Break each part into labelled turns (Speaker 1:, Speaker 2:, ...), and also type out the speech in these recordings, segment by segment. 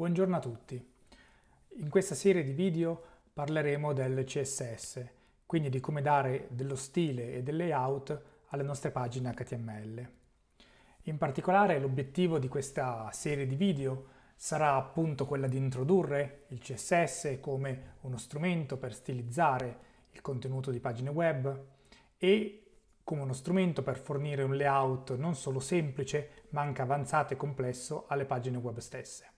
Speaker 1: Buongiorno a tutti. In questa serie di video parleremo del CSS, quindi di come dare dello stile e del layout alle nostre pagine HTML. In particolare l'obiettivo di questa serie di video sarà appunto quella di introdurre il CSS come uno strumento per stilizzare il contenuto di pagine web e come uno strumento per fornire un layout non solo semplice ma anche avanzato e complesso alle pagine web stesse.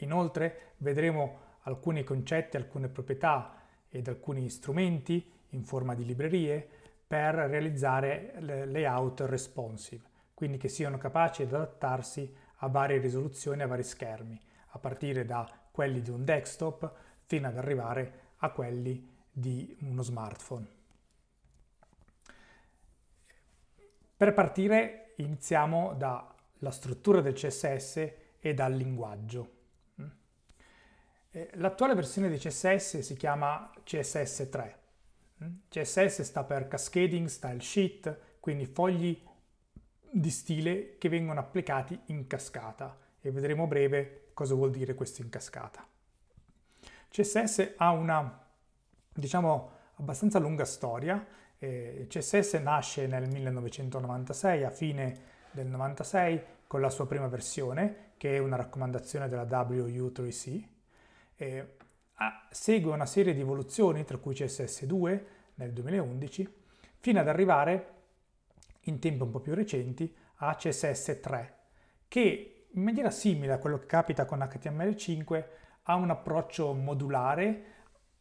Speaker 1: Inoltre vedremo alcuni concetti, alcune proprietà ed alcuni strumenti in forma di librerie per realizzare layout responsive, quindi che siano capaci di adattarsi a varie risoluzioni, a vari schermi, a partire da quelli di un desktop fino ad arrivare a quelli di uno smartphone. Per partire iniziamo dalla struttura del CSS e dal linguaggio. Eh, l'attuale versione di CSS si chiama CSS3. Mm? CSS sta per Cascading Style Sheet, quindi fogli di stile che vengono applicati in cascata e vedremo a breve cosa vuol dire questo in cascata. CSS ha una, diciamo, abbastanza lunga storia. Eh, CSS nasce nel 1996, a fine del 96, con la sua prima versione, che è una raccomandazione della w 3 c eh, segue una serie di evoluzioni, tra cui CSS2 nel 2011, fino ad arrivare in tempi un po' più recenti a CSS3, che in maniera simile a quello che capita con HTML5 ha un approccio modulare,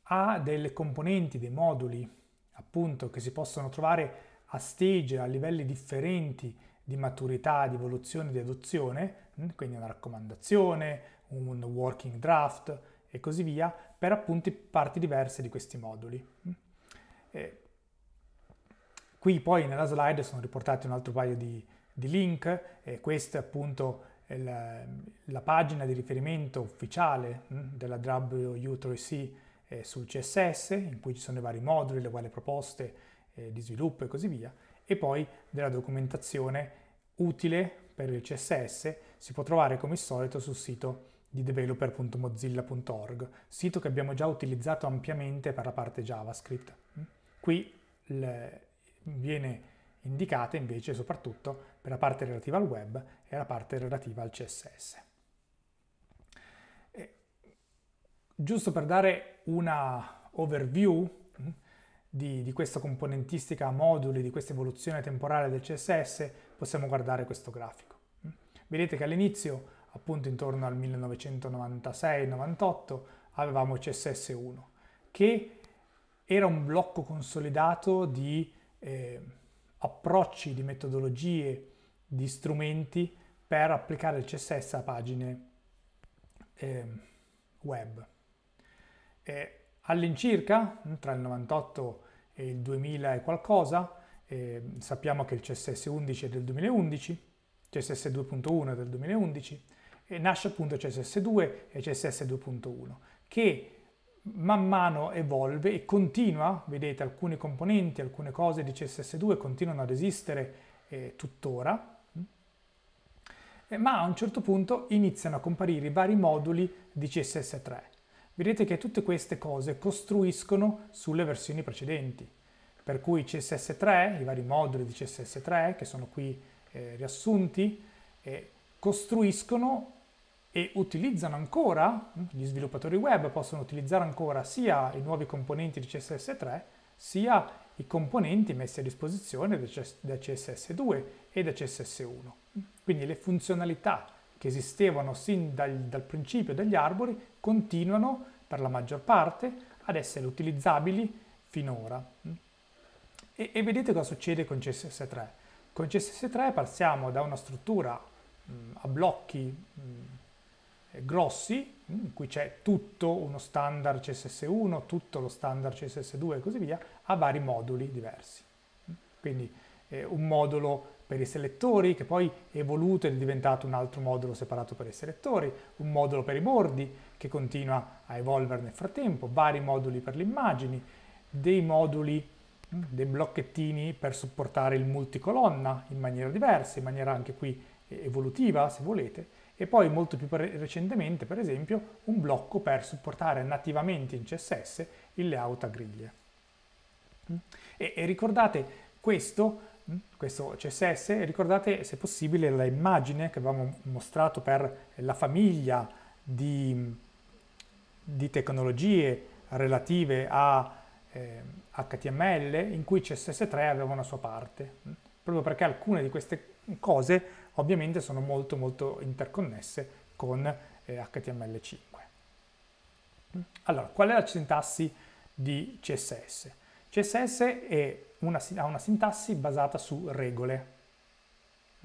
Speaker 1: ha delle componenti, dei moduli appunto che si possono trovare a stage, a livelli differenti di maturità, di evoluzione, di adozione, mm, quindi una raccomandazione, un working draft, e così via per appunto parti diverse di questi moduli. Mm. E qui poi nella slide sono riportati un altro paio di, di link e questo è appunto la, la pagina di riferimento ufficiale mm, della WU3C eh, sul CSS in cui ci sono i vari moduli, le varie proposte eh, di sviluppo e così via e poi della documentazione utile per il CSS si può trovare come al solito sul sito di developer.mozilla.org, sito che abbiamo già utilizzato ampiamente per la parte JavaScript. Mm? Qui viene indicata invece soprattutto per la parte relativa al web e la parte relativa al CSS. E, giusto per dare una overview mm, di, di, questa componentistica a moduli, di questa evoluzione temporale del CSS, possiamo guardare questo grafico. Mm? Vedete che all'inizio appunto intorno al 1996-98 avevamo CSS1, che era un blocco consolidato di eh, approcci, di metodologie, di strumenti per applicare il CSS a pagine eh, web. Eh, all'incirca, tra il 98 e il 2000 e qualcosa, ehm, sappiamo che il CSS 11 è del 2011, CSS 2.1 del 2011, e nasce appunto CSS2 e CSS2.1, che man mano evolve e continua, vedete alcuni componenti, alcune cose di CSS2 continuano ad esistere eh, tuttora, mm, ma a un certo punto iniziano a comparire i vari moduli di CSS3. Vedete che tutte queste cose costruiscono sulle versioni precedenti, per cui CSS3, i vari moduli di CSS3 che sono qui eh, riassunti, eh, costruiscono e utilizzano ancora, mm, gli sviluppatori web possono utilizzare ancora sia i nuovi componenti di CSS3 sia i componenti messi a disposizione da CSS2 e da CSS1. Quindi le funzionalità che esistevano sin dal, dal principio degli arbori continuano per la maggior parte ad essere utilizzabili finora. E, e vedete cosa succede con CSS3. Con CSS3 passiamo da una struttura mh, mm, a blocchi mh, mm, eh, grossi, mm, in cui c'è tutto uno standard CSS1, tutto lo standard CSS2 e così via, a vari moduli diversi. Quindi eh, un modulo per i selettori che poi è evoluto ed è diventato un altro modulo separato per i selettori, un modulo per i bordi che continua a evolvere nel frattempo, vari moduli per le immagini, dei moduli dei blocchettini per supportare il multicolonna in maniera diversa, in maniera anche qui evolutiva se volete, e poi molto più recentemente per esempio un blocco per supportare nativamente in CSS il layout a griglie. Mm? E, e ricordate questo, mm? questo CSS, ricordate se possibile l'immagine che avevamo mostrato per la famiglia di, di tecnologie relative a... Eh, HTML in cui CSS3 aveva una sua parte, mm, proprio perché alcune di queste cose ovviamente sono molto molto interconnesse con eh, HTML5. Mm. Allora, qual è la sintassi di CSS? CSS una, ha una sintassi basata su regole,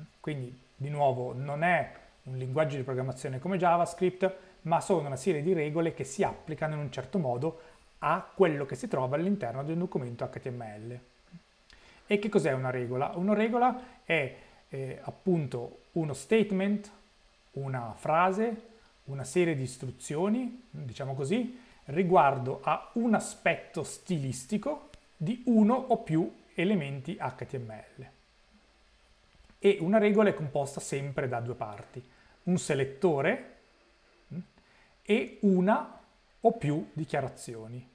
Speaker 1: mm. quindi di nuovo non è un linguaggio di programmazione come JavaScript, ma sono una serie di regole che si applicano in un certo modo a quello che si trova all'interno di un documento HTML. E che cos'è una regola? Una regola è eh, appunto uno statement, una frase, una serie di istruzioni, diciamo così, riguardo a un aspetto stilistico di uno o più elementi HTML. E una regola è composta sempre da due parti, un selettore mm, e una o più dichiarazioni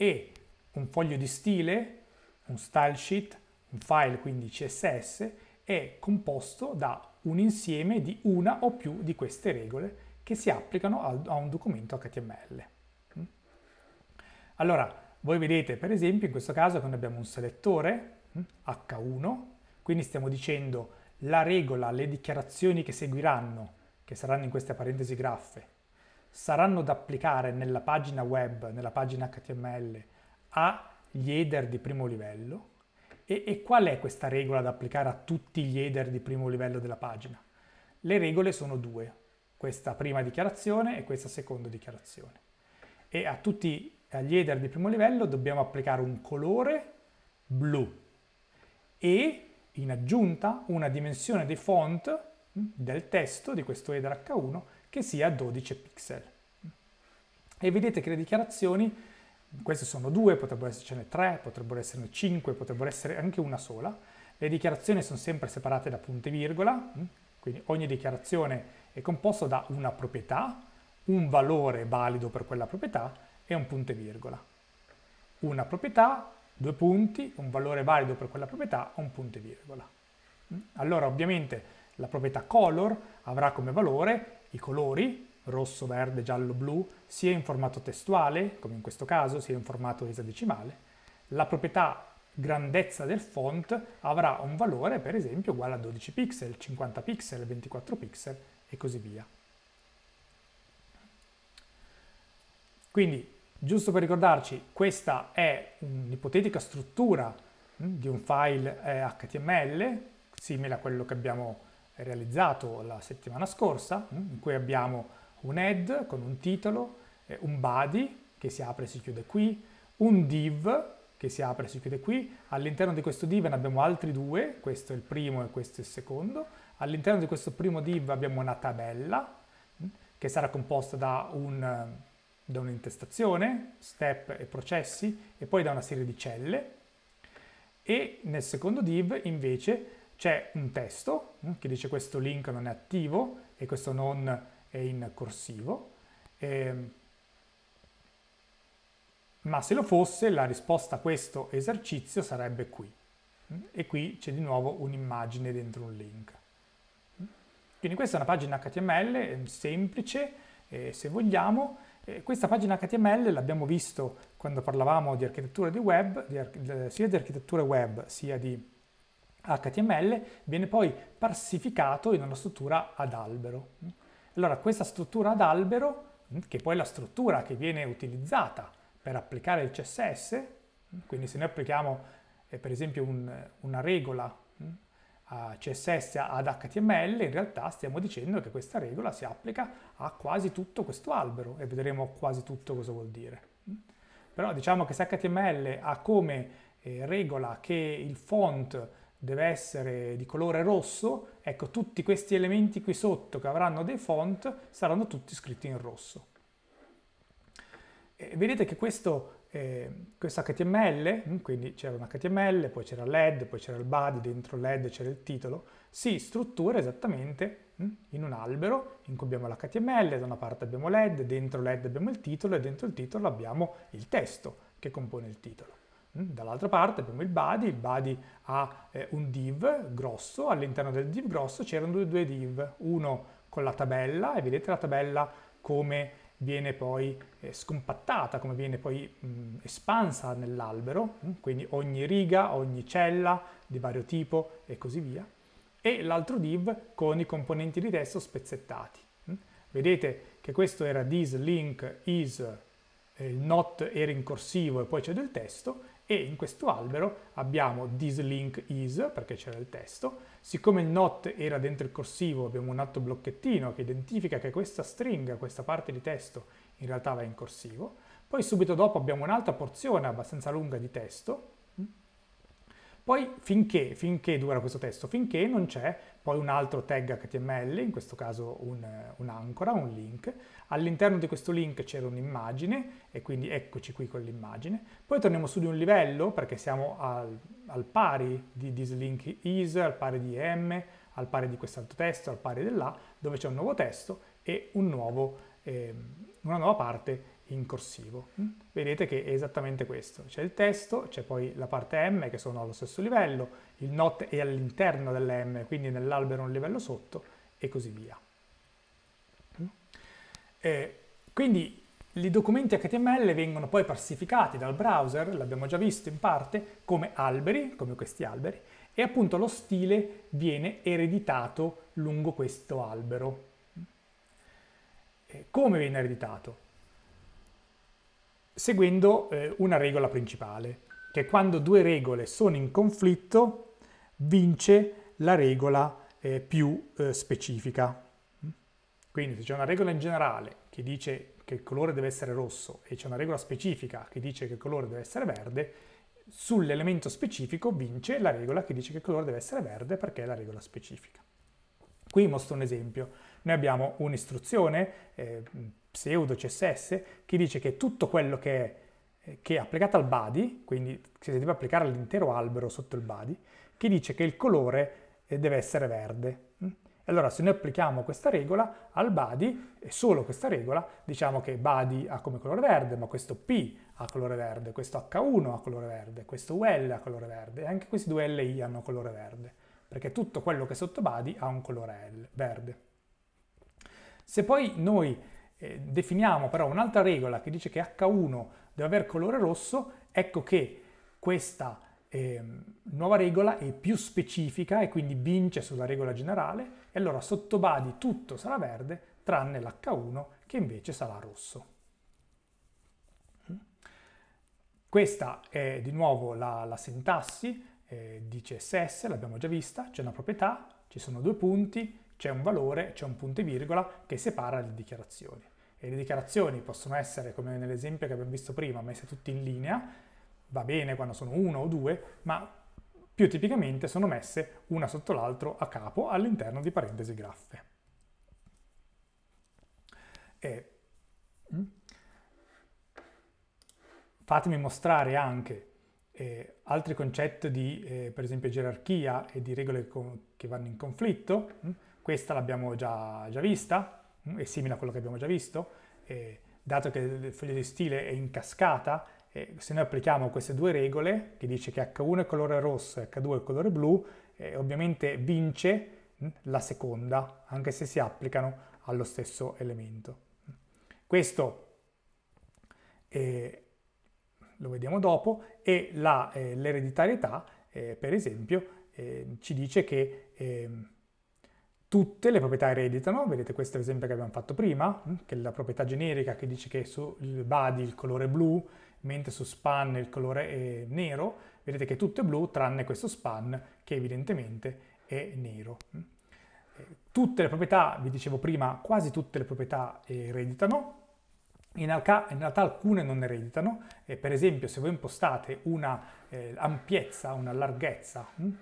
Speaker 1: e un foglio di stile, un style sheet, un file quindi CSS, è composto da un insieme di una o più di queste regole che si applicano a un documento HTML. Mm? Allora, voi vedete per esempio in questo caso che noi abbiamo un selettore mm, H1, quindi stiamo dicendo la regola, le dichiarazioni che seguiranno, che saranno in queste parentesi graffe, saranno da applicare nella pagina web, nella pagina HTML, agli header di primo livello e, e qual è questa regola da applicare a tutti gli header di primo livello della pagina? Le regole sono due, questa prima dichiarazione e questa seconda dichiarazione. E a tutti gli header di primo livello dobbiamo applicare un colore blu e in aggiunta una dimensione di font mm, del testo di questo header H1 che sia 12 pixel. E vedete che le dichiarazioni, queste sono due, potrebbero essercene tre, potrebbero esserne cinque, potrebbero essere anche una sola. Le dichiarazioni sono sempre separate da punte virgola, mm? quindi ogni dichiarazione è composta da una proprietà, un valore valido per quella proprietà e un punto e virgola. Una proprietà, due punti, un valore valido per quella proprietà, e un punto e virgola. Mm? Allora ovviamente la proprietà color avrà come valore i colori, rosso, verde, giallo, blu, sia in formato testuale, come in questo caso, sia in formato esadecimale. La proprietà grandezza del font avrà un valore per esempio uguale a 12 pixel, 50 pixel, 24 pixel e così via. Quindi, giusto per ricordarci, questa è un'ipotetica struttura hm, di un file HTML, eh, simile a quello che abbiamo realizzato la settimana scorsa, mm, in cui abbiamo un head con un titolo, eh, un body che si apre e si chiude qui, un div che si apre e si chiude qui, all'interno di questo div ne abbiamo altri due, questo è il primo e questo è il secondo, all'interno di questo primo div abbiamo una tabella mm, che sarà composta da, un, eh, da un'intestazione, step e processi e poi da una serie di celle e nel secondo div invece c'è un testo mm, che dice questo link non è attivo e questo non è in corsivo, eh, ma se lo fosse la risposta a questo esercizio sarebbe qui. Mm, e qui c'è di nuovo un'immagine dentro un link. Mm. Quindi questa è una pagina HTML semplice, eh, se vogliamo. Eh, questa pagina HTML l'abbiamo visto quando parlavamo di architettura di web, di arch eh, sia di architettura web sia di HTML viene poi parsificato in una struttura ad albero. Allora questa struttura ad albero, che poi è la struttura che viene utilizzata per applicare il CSS, quindi se noi applichiamo eh, per esempio un, una regola mm, a CSS ad HTML, in realtà stiamo dicendo che questa regola si applica a quasi tutto questo albero e vedremo quasi tutto cosa vuol dire. Però diciamo che se HTML ha come eh, regola che il font deve essere di colore rosso, ecco tutti questi elementi qui sotto che avranno dei font saranno tutti scritti in rosso. E vedete che questo, eh, questo HTML, hm, quindi c'era un HTML, poi c'era l'ED, poi c'era il body, dentro l'ED c'era il titolo, si struttura esattamente hm, in un albero in cui abbiamo l'HTML, da una parte abbiamo l'ED, dentro l'ED abbiamo il titolo e dentro il titolo abbiamo il testo che compone il titolo. Mm, dall'altra parte abbiamo il body, il body ha eh, un div grosso, all'interno del div grosso c'erano due div, uno con la tabella e vedete la tabella come viene poi eh, scompattata, come viene poi mh, mm, espansa nell'albero, mm, quindi ogni riga, ogni cella di vario tipo e così via, e l'altro div con i componenti di testo spezzettati. Vedete che questo era this link is, eh, il not era in corsivo e poi c'è del testo e in questo albero abbiamo this link is perché c'era il testo, siccome il not era dentro il corsivo abbiamo un altro blocchettino che identifica che questa stringa, questa parte di testo in realtà va in corsivo, poi subito dopo abbiamo un'altra porzione abbastanza lunga di testo poi finché, finché dura questo testo, finché non c'è poi un altro tag HTML, in questo caso un, un, un link. All'interno di questo link c'era un'immagine e quindi eccoci qui con l'immagine. Poi torniamo su di un livello perché siamo al, al pari di this link is, al pari di m, al pari di quest'altro testo, al pari dell'A, dove c'è un nuovo testo e un nuovo, eh, una nuova parte in corsivo. Mm. Vedete che è esattamente questo. C'è il testo, c'è poi la parte M che sono allo stesso livello, il not è all'interno dell'M, quindi nell'albero un livello sotto e così via. Mm. E eh, quindi i documenti HTML vengono poi parsificati dal browser, l'abbiamo già visto in parte, come alberi, come questi alberi, e appunto lo stile viene ereditato lungo questo albero. Mm. E eh, come viene ereditato? seguendo eh, una regola principale, che quando due regole sono in conflitto vince la regola eh, più eh, specifica. Quindi se c'è una regola in generale che dice che il colore deve essere rosso e c'è una regola specifica che dice che il colore deve essere verde, sull'elemento specifico vince la regola che dice che il colore deve essere verde perché è la regola specifica. Qui mostro un esempio. Noi abbiamo un'istruzione eh, pseudo CSS che dice che tutto quello che è, eh, che è applicato al body, quindi se si deve applicare all'intero albero sotto il body, che dice che il colore eh, deve essere verde. Mm? Allora se noi applichiamo questa regola al body, e solo questa regola, diciamo che body ha come colore verde, ma questo P ha colore verde, questo H1 ha colore verde, questo UL ha colore verde, e anche questi due LI hanno colore verde, perché tutto quello che è sotto body ha un colore L, verde. Se poi noi eh, definiamo però un'altra regola che dice che H1 deve avere colore rosso, ecco che questa eh, nuova regola è più specifica e quindi vince sulla regola generale e allora sotto badi tutto sarà verde tranne l'H1 che invece sarà rosso. Questa è di nuovo la, la sintassi eh, di CSS, l'abbiamo già vista, c'è una proprietà, ci sono due punti, c'è un valore, c'è un punto e virgola che separa le dichiarazioni. E le dichiarazioni possono essere, come nell'esempio che abbiamo visto prima, messe tutte in linea, va bene quando sono uno o due, ma più tipicamente sono messe una sotto l'altro a capo all'interno di parentesi graffe. E... Mm, fatemi mostrare anche eh, altri concetti di, eh, per esempio, gerarchia e di regole che vanno in conflitto. Mm, questa l'abbiamo già, già, vista, mm, è simile a quello che abbiamo già visto, eh, dato che il foglio di stile è in cascata, eh, se noi applichiamo queste due regole, che dice che H1 è colore rosso e H2 è colore blu, eh, ovviamente vince mm, la seconda, anche se si applicano allo stesso elemento. Questo eh, lo vediamo dopo, e eh, l'ereditarietà, eh, per esempio, eh, ci dice che ehm, tutte le proprietà ereditano, vedete questo è l'esempio che abbiamo fatto prima, mm, che è la proprietà generica che dice che su body il colore è blu, mentre su span il colore è eh, nero, vedete che tutto è blu tranne questo span che evidentemente è nero. Mm. Eh, tutte le proprietà, vi dicevo prima, quasi tutte le proprietà ereditano, in realtà, alcune non ereditano, eh, per esempio se voi impostate una ampiezza, una larghezza, mm,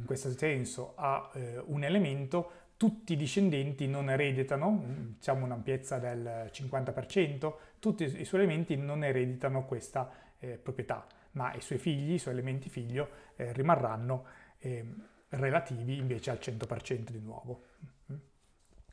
Speaker 1: in questo senso a eh, un elemento, tutti i discendenti non ereditano, diciamo un'ampiezza del 50%, tutti i suoi elementi non ereditano questa eh, proprietà, ma i suoi figli, i suoi elementi figlio, eh, rimarranno eh, relativi invece al 100% di nuovo.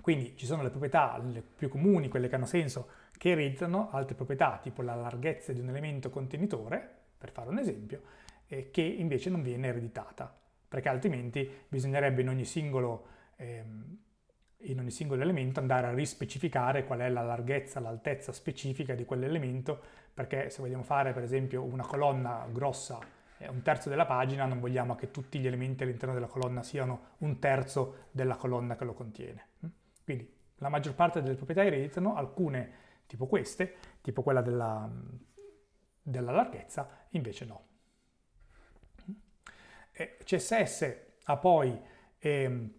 Speaker 1: Quindi ci sono le proprietà le più comuni, quelle che hanno senso, che ereditano altre proprietà, tipo la larghezza di un elemento contenitore, per fare un esempio, eh, che invece non viene ereditata perché altrimenti bisognerebbe in ogni singolo, ehm, in ogni singolo elemento andare a rispecificare qual è la larghezza, l'altezza specifica di quell'elemento, perché se vogliamo fare per esempio una colonna grossa un terzo della pagina, non vogliamo che tutti gli elementi all'interno della colonna siano un terzo della colonna che lo contiene. Quindi la maggior parte delle proprietà ereditano, alcune tipo queste, tipo quella della, della larghezza, invece no. Eh, CSS ha poi eh,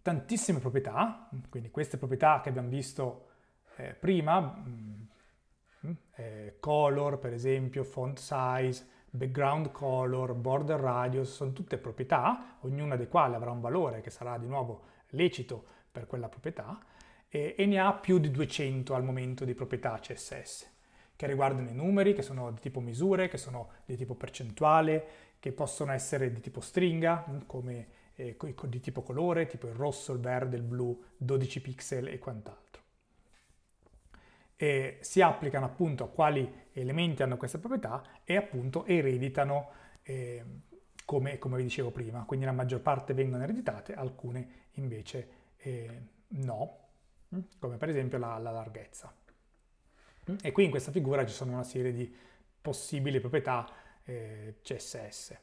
Speaker 1: tantissime proprietà, quindi queste proprietà che abbiamo visto eh, prima, mh, mm, mm, eh, color per esempio, font size, background color, border radius, sono tutte proprietà, ognuna delle quali avrà un valore che sarà di nuovo lecito per quella proprietà, e, e ne ha più di 200 al momento di proprietà CSS che riguardano i numeri, che sono di tipo misure, che sono di tipo percentuale, che possono essere di tipo stringa, come eh, di tipo colore, tipo il rosso, il verde, il blu, 12 pixel e quant'altro. E si applicano appunto a quali elementi hanno questa proprietà e appunto ereditano eh, come, come, vi dicevo prima, quindi la maggior parte vengono ereditate, alcune invece eh, no, mm, come per esempio la, la larghezza. Mm. E qui in questa figura ci sono una serie di possibili proprietà eh, CSS.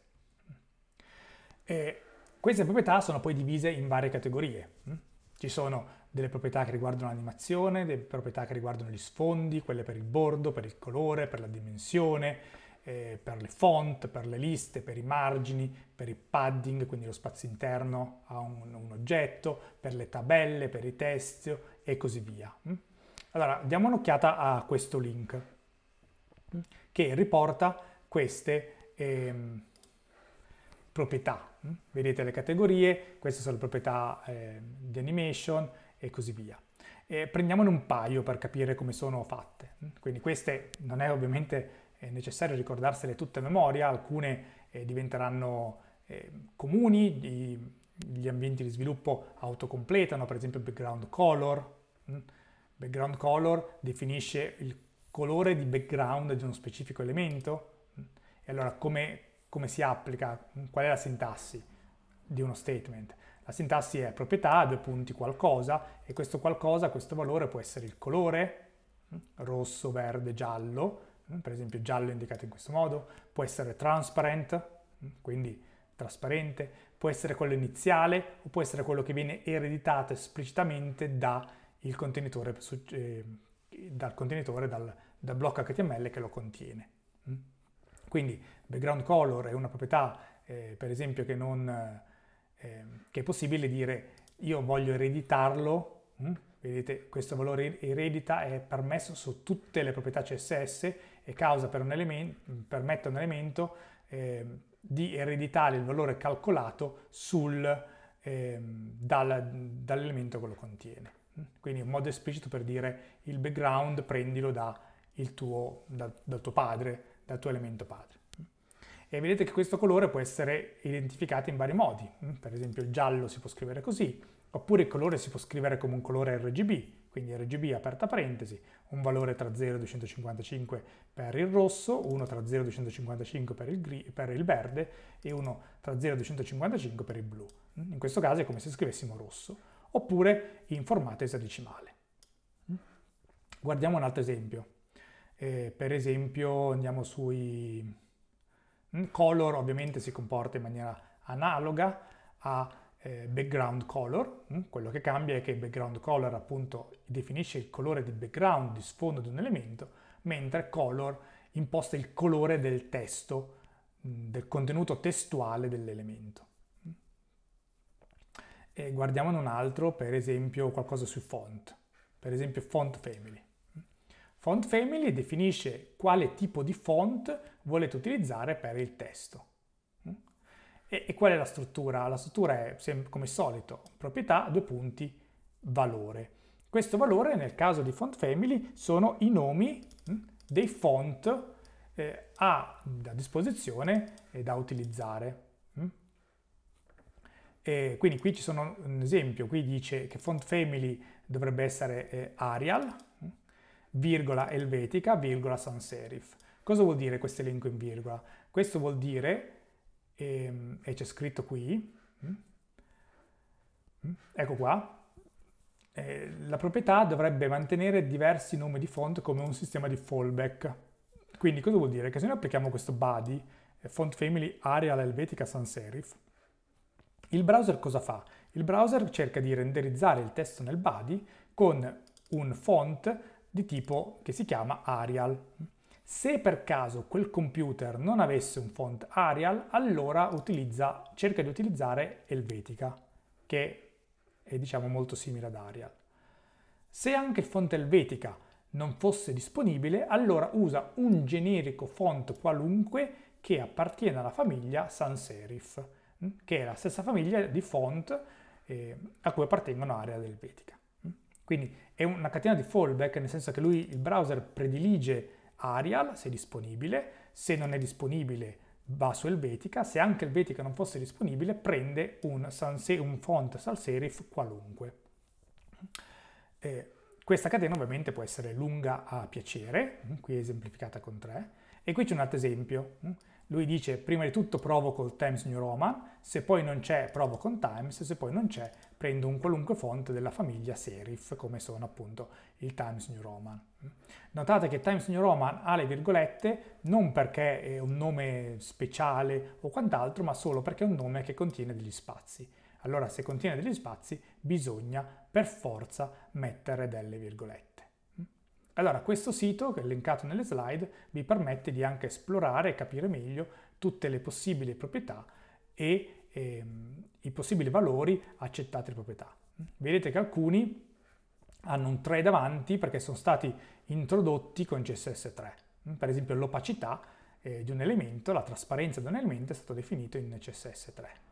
Speaker 1: E queste proprietà sono poi divise in varie categorie. Mm? Ci sono delle proprietà che riguardano l'animazione, delle proprietà che riguardano gli sfondi, quelle per il bordo, per il colore, per la dimensione, eh, per le font, per le liste, per i margini, per il padding, quindi lo spazio interno a un, un oggetto, per le tabelle, per i testi e così via. Mm? Allora, diamo un'occhiata a questo link mm? che riporta queste ehm, proprietà. Hm? Vedete le categorie, queste sono le proprietà eh, di animation e così via. E prendiamone un paio per capire come sono fatte. Hm? Quindi queste non è ovviamente eh, necessario ricordarsele tutte a memoria, alcune eh, diventeranno eh, comuni, di, gli ambienti di sviluppo autocompletano, per esempio background color. Hm? Background color definisce il colore di background di uno specifico elemento, allora come, come si applica? Qual è la sintassi di uno statement? La sintassi è proprietà, due punti, qualcosa, e questo qualcosa, questo valore può essere il colore, mm, rosso, verde, giallo, mm, per esempio giallo è indicato in questo modo, può essere transparent, mm, quindi trasparente, può essere quello iniziale o può essere quello che viene ereditato esplicitamente da contenitore, eh, dal contenitore, dal, dal blocco HTML che lo contiene. Quindi background color è una proprietà, eh, per esempio, che, non, eh, ehm, che, è possibile dire io voglio ereditarlo, hm? vedete questo valore er-, eredita è permesso su tutte le proprietà CSS e causa per un elemento, permette a un elemento eh, di ereditare il valore calcolato sul, ehm, dal, dall'elemento che lo contiene. Hm? Quindi un modo esplicito per dire il background prendilo da il tuo, da, dal tuo padre, dal tuo elemento padre. E vedete che questo colore può essere identificato in vari modi, mm, per esempio il giallo si può scrivere così, oppure il colore si può scrivere come un colore RGB, quindi RGB aperta parentesi, un valore tra 0 e 255 per il rosso, uno tra 0 e 255 per il, gri, per il verde e uno tra 0 e 255 per il blu. Mm, in questo caso è come se scrivessimo rosso, oppure in formato esadecimale. Mm. Guardiamo un altro esempio. Eh, per esempio andiamo sui mm, color, ovviamente si comporta in maniera analoga a eh, background color, mm. quello che cambia è che il background color appunto definisce il colore di background, di sfondo di un elemento, mentre color imposta il colore del testo, mm, del contenuto testuale dell'elemento. E guardiamone un altro, per esempio qualcosa sui font, per esempio font family. Font Family definisce quale tipo di font volete utilizzare per il testo. Mm? E, e qual è la struttura? La struttura è come solito proprietà, due punti, valore. Questo valore nel caso di Font Family sono i nomi mm, dei font eh, a, a disposizione e da utilizzare. Mm? E quindi qui ci sono un esempio, qui dice che font family dovrebbe essere eh, Arial, virgola elvetica, virgola sans serif. Cosa vuol dire questo elenco in virgola? Questo vuol dire, ehm, e c'è scritto qui, mm, mm, ecco qua, eh, la proprietà dovrebbe mantenere diversi nomi di font come un sistema di fallback. Quindi cosa vuol dire? Che se noi applichiamo questo body, eh, font family Arial elvetica Sans Serif, il browser cosa fa? Il browser cerca di renderizzare il testo nel body con un font di tipo che si chiama Arial. Se per caso quel computer non avesse un font Arial, allora utilizza, cerca di utilizzare Helvetica, che è diciamo molto simile ad Arial. Se anche il font Helvetica non fosse disponibile, allora usa un generico font qualunque che appartiene alla famiglia sans serif, che è la stessa famiglia di font eh, a cui appartengono Arial Helvetica. Quindi è una catena di fallback, nel senso che lui, il browser, predilige Arial se disponibile, se non è disponibile va su Helvetica, se anche Helvetica non fosse disponibile prende un, sanse, un font sans serif qualunque. Eh, questa catena ovviamente può essere lunga a piacere, mm, qui è esemplificata con 3, e qui c'è un altro esempio. Mm. Lui dice prima di tutto provo col Times New Roman, se poi non c'è provo con Times, se poi non c'è prendo un qualunque font della famiglia serif, come sono appunto il Times New Roman. Notate che Times New Roman ha le virgolette non perché è un nome speciale o quant'altro, ma solo perché è un nome che contiene degli spazi. Allora, se contiene degli spazi, bisogna per forza mettere delle virgolette. Allora, questo sito, che è elencato nelle slide, vi permette di anche esplorare e capire meglio tutte le possibili proprietà e ehm, i possibili valori accettati di proprietà. Vedete che alcuni hanno un 3 davanti perché sono stati introdotti con CSS3. Per esempio l'opacità eh, di un elemento, la trasparenza di un elemento è stato definito in CSS3.